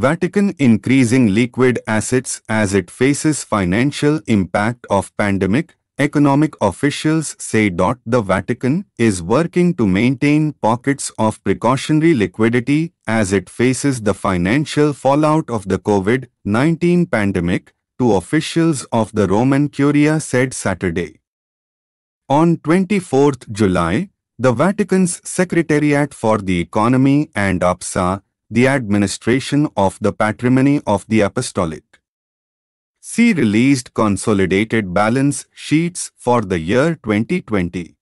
Vatican increasing liquid assets as it faces financial impact of pandemic, economic officials say. The Vatican is working to maintain pockets of precautionary liquidity as it faces the financial fallout of the COVID-19 pandemic, two officials of the Roman Curia said Saturday. On 24 July, the Vatican's Secretariat for the Economy and UPSA the administration of the patrimony of the apostolic. See released consolidated balance sheets for the year 2020.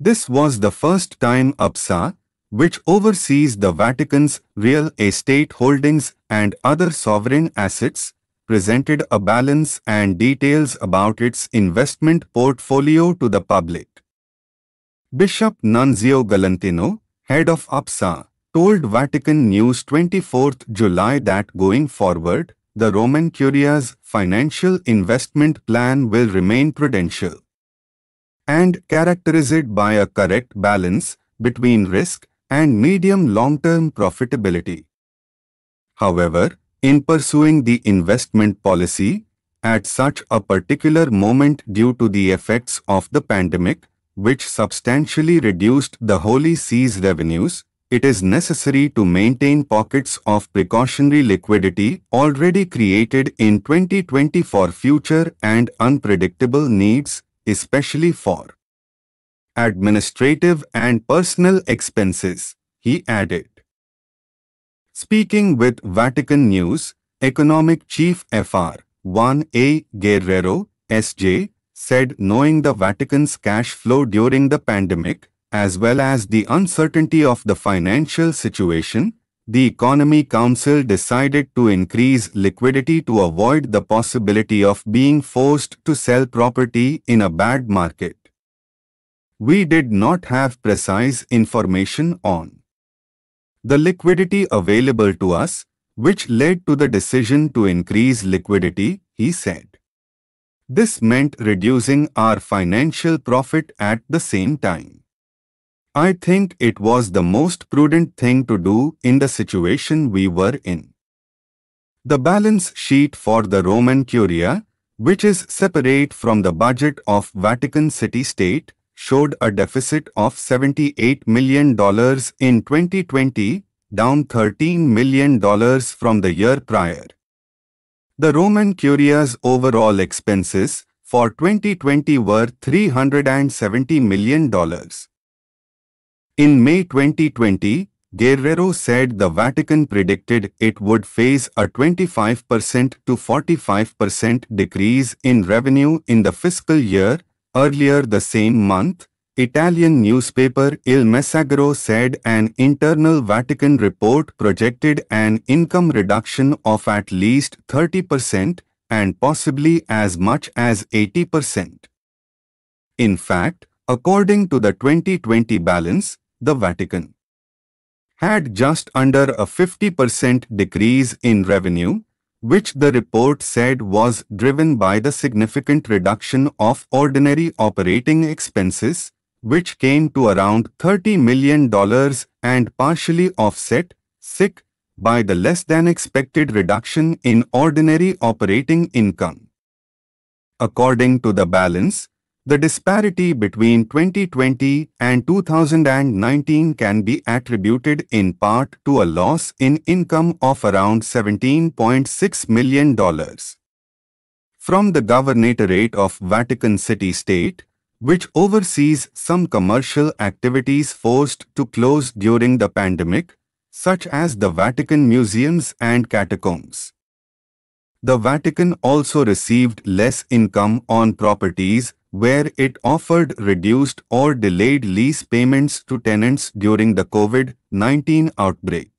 This was the first time APSA, which oversees the Vatican's real estate holdings and other sovereign assets, presented a balance and details about its investment portfolio to the public. Bishop Nunzio Galantino, head of APSA, told Vatican News 24 July that going forward, the Roman Curia's financial investment plan will remain prudential and characterized by a correct balance between risk and medium-long-term profitability. However, in pursuing the investment policy, at such a particular moment due to the effects of the pandemic, which substantially reduced the Holy See's revenues, it is necessary to maintain pockets of precautionary liquidity already created in 2020 for future and unpredictable needs, especially for administrative and personal expenses, he added. Speaking with Vatican News, Economic Chief FR 1A Guerrero, SJ, said knowing the Vatican's cash flow during the pandemic, as well as the uncertainty of the financial situation, the Economy Council decided to increase liquidity to avoid the possibility of being forced to sell property in a bad market. We did not have precise information on the liquidity available to us, which led to the decision to increase liquidity, he said. This meant reducing our financial profit at the same time. I think it was the most prudent thing to do in the situation we were in. The balance sheet for the Roman Curia, which is separate from the budget of Vatican City State, showed a deficit of $78 million in 2020, down $13 million from the year prior. The Roman Curia's overall expenses for 2020 were $370 million. In May 2020, Guerrero said the Vatican predicted it would face a 25% to 45% decrease in revenue in the fiscal year. Earlier the same month, Italian newspaper Il Messaggero said an internal Vatican report projected an income reduction of at least 30% and possibly as much as 80%. In fact, according to the 2020 balance, the Vatican had just under a 50% decrease in revenue, which the report said was driven by the significant reduction of ordinary operating expenses, which came to around $30 million and partially offset, sick, by the less than expected reduction in ordinary operating income. According to the balance, the disparity between 2020 and 2019 can be attributed in part to a loss in income of around $17.6 million from the Governatorate of Vatican City State, which oversees some commercial activities forced to close during the pandemic, such as the Vatican Museums and Catacombs the Vatican also received less income on properties where it offered reduced or delayed lease payments to tenants during the COVID-19 outbreak.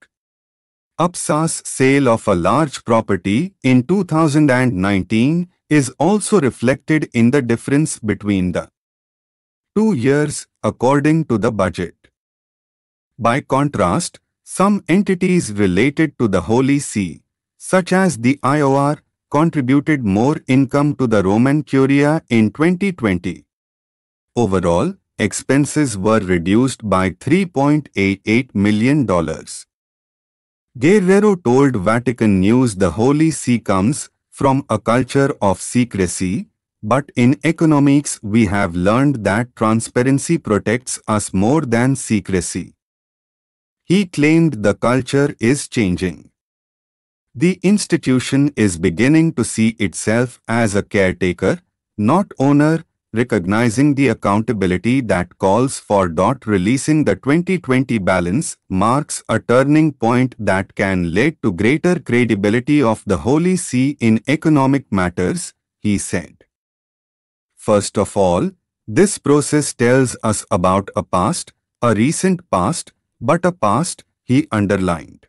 UPSA's sale of a large property in 2019 is also reflected in the difference between the two years according to the budget. By contrast, some entities related to the Holy See such as the IOR, contributed more income to the Roman Curia in 2020. Overall, expenses were reduced by $3.88 million. Guerrero told Vatican News the Holy See comes from a culture of secrecy, but in economics we have learned that transparency protects us more than secrecy. He claimed the culture is changing the institution is beginning to see itself as a caretaker, not owner, recognizing the accountability that calls for. Dot Releasing the 2020 balance marks a turning point that can lead to greater credibility of the Holy See in economic matters, he said. First of all, this process tells us about a past, a recent past, but a past, he underlined.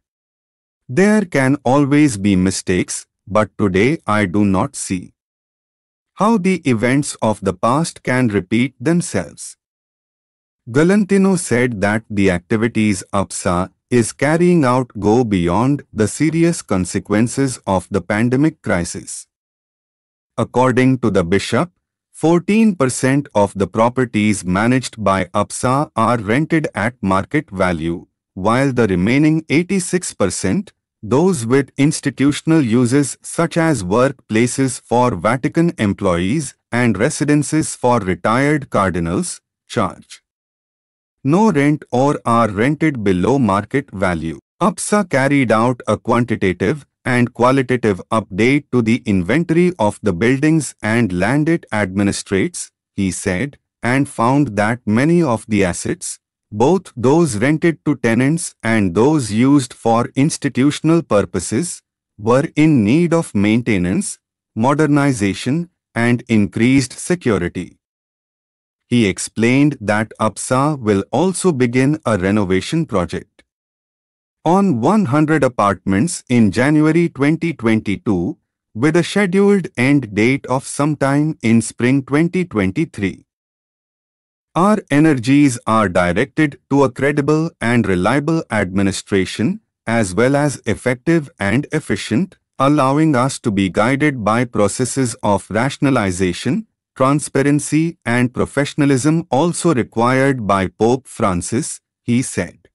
There can always be mistakes, but today I do not see how the events of the past can repeat themselves. Galantino said that the activities APSA is carrying out go beyond the serious consequences of the pandemic crisis. According to the bishop, 14% of the properties managed by APSA are rented at market value, while the remaining 86% those with institutional uses such as workplaces for Vatican employees and residences for retired cardinals charge. No rent or are rented below market value. UPSA carried out a quantitative and qualitative update to the inventory of the buildings and land it administrates, he said, and found that many of the assets, both those rented to tenants and those used for institutional purposes, were in need of maintenance, modernization, and increased security. He explained that APSA will also begin a renovation project. On 100 apartments in January 2022, with a scheduled end date of sometime in spring 2023. Our energies are directed to a credible and reliable administration as well as effective and efficient, allowing us to be guided by processes of rationalization, transparency and professionalism also required by Pope Francis, he said.